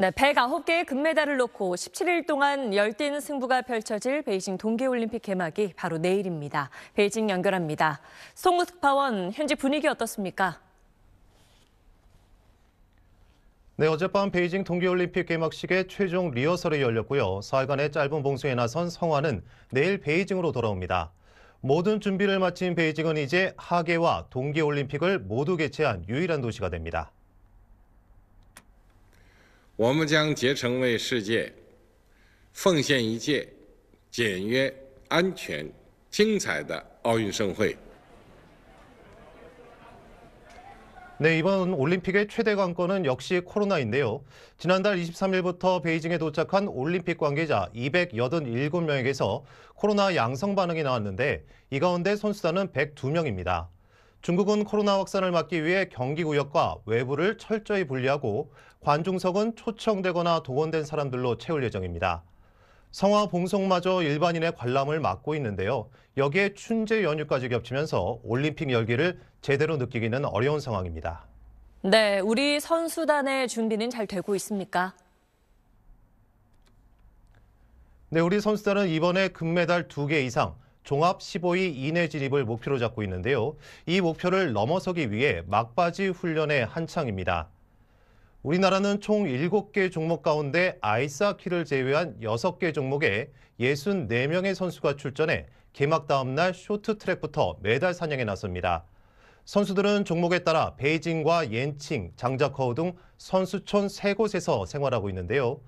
네, 109개의 금메달을 놓고 17일 동안 열띤 승부가 펼쳐질 베이징 동계올림픽 개막이 바로 내일입니다. 베이징 연결합니다. 송우스파원, 현재 분위기 어떻습니까? 네, 어젯밤 베이징 동계올림픽 개막식의 최종 리허설이 열렸고요. 사흘간의 짧은 봉수에 나선 성화는 내일 베이징으로 돌아옵니다. 모든 준비를 마친 베이징은 이제 하계와 동계올림픽을 모두 개최한 유일한 도시가 됩니다. 我们将竭诚为世界奉献一届简约、安全、精彩的奥运盛会。 네, 이번 올림픽의 최대 관건은 역시 코로나인데요. 지난달 23일부터 베이징에 도착한 올림픽 관계자 287명에게서 코로나 양성 반응이 나왔는데 이 가운데 선수단은 102명입니다. 중국은 코로나 확산을 막기 위해 경기구역과 외부를 철저히 분리하고 관중석은 초청되거나 동원된 사람들로 채울 예정입니다. 성화 봉송마저 일반인의 관람을 막고 있는데요. 여기에 춘제 연휴까지 겹치면서 올림픽 열기를 제대로 느끼기는 어려운 상황입니다. 네, 우리 선수단의 준비는 잘 되고 있습니까? 네, 우리 선수단은 이번에 금메달 2개 이상, 종합 15위 이내 진입을 목표로 잡고 있는데요. 이 목표를 넘어서기 위해 막바지 훈련의 한창입니다. 우리나라는 총 7개 종목 가운데 아이스하키를 제외한 6개 종목에 64명의 선수가 출전해 개막 다음 날 쇼트트랙부터 메달 사냥에 나섭니다. 선수들은 종목에 따라 베이징과 옌칭, 장자커우 등 선수촌 세 곳에서 생활하고 있는데요.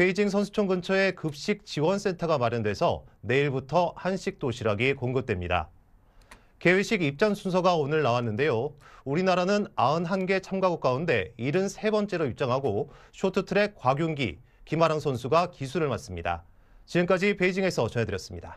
베이징 선수촌 근처에 급식 지원센터가 마련돼서 내일부터 한식 도시락이 공급됩니다. 개회식 입장 순서가 오늘 나왔는데요. 우리나라는 91개 참가국 가운데 73번째로 입장하고 쇼트트랙 곽윤기, 김아랑 선수가 기술을 맡습니다. 지금까지 베이징에서 전해드렸습니다.